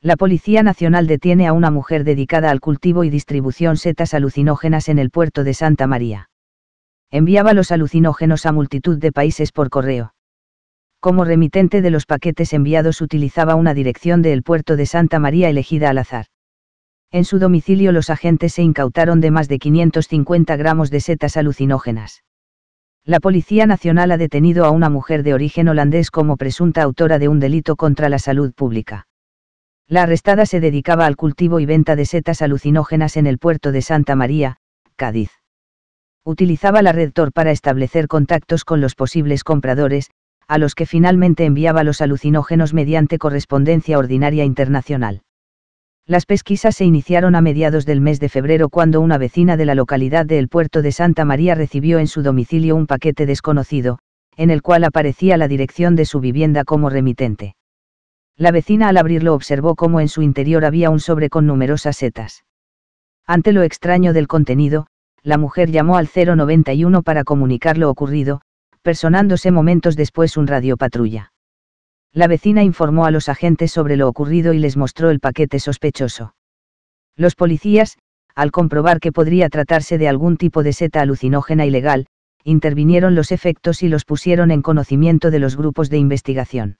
La Policía Nacional detiene a una mujer dedicada al cultivo y distribución setas alucinógenas en el puerto de Santa María. Enviaba los alucinógenos a multitud de países por correo. Como remitente de los paquetes enviados utilizaba una dirección del puerto de Santa María elegida al azar. En su domicilio los agentes se incautaron de más de 550 gramos de setas alucinógenas. La Policía Nacional ha detenido a una mujer de origen holandés como presunta autora de un delito contra la salud pública. La arrestada se dedicaba al cultivo y venta de setas alucinógenas en el puerto de Santa María, Cádiz. Utilizaba la red Tor para establecer contactos con los posibles compradores, a los que finalmente enviaba los alucinógenos mediante correspondencia ordinaria internacional. Las pesquisas se iniciaron a mediados del mes de febrero cuando una vecina de la localidad de El Puerto de Santa María recibió en su domicilio un paquete desconocido, en el cual aparecía la dirección de su vivienda como remitente. La vecina al abrirlo observó cómo en su interior había un sobre con numerosas setas. Ante lo extraño del contenido, la mujer llamó al 091 para comunicar lo ocurrido, personándose momentos después un radiopatrulla. La vecina informó a los agentes sobre lo ocurrido y les mostró el paquete sospechoso. Los policías, al comprobar que podría tratarse de algún tipo de seta alucinógena ilegal, intervinieron los efectos y los pusieron en conocimiento de los grupos de investigación.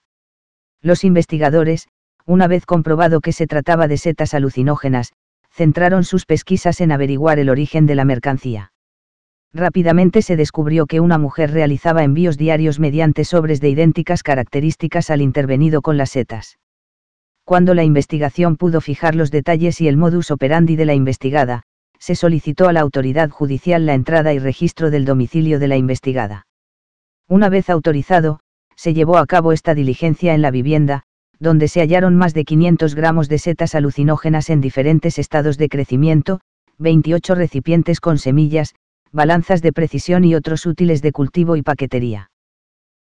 Los investigadores, una vez comprobado que se trataba de setas alucinógenas, centraron sus pesquisas en averiguar el origen de la mercancía. Rápidamente se descubrió que una mujer realizaba envíos diarios mediante sobres de idénticas características al intervenido con las setas. Cuando la investigación pudo fijar los detalles y el modus operandi de la investigada, se solicitó a la autoridad judicial la entrada y registro del domicilio de la investigada. Una vez autorizado, se llevó a cabo esta diligencia en la vivienda, donde se hallaron más de 500 gramos de setas alucinógenas en diferentes estados de crecimiento, 28 recipientes con semillas, balanzas de precisión y otros útiles de cultivo y paquetería.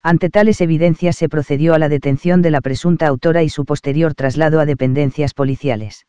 Ante tales evidencias se procedió a la detención de la presunta autora y su posterior traslado a dependencias policiales.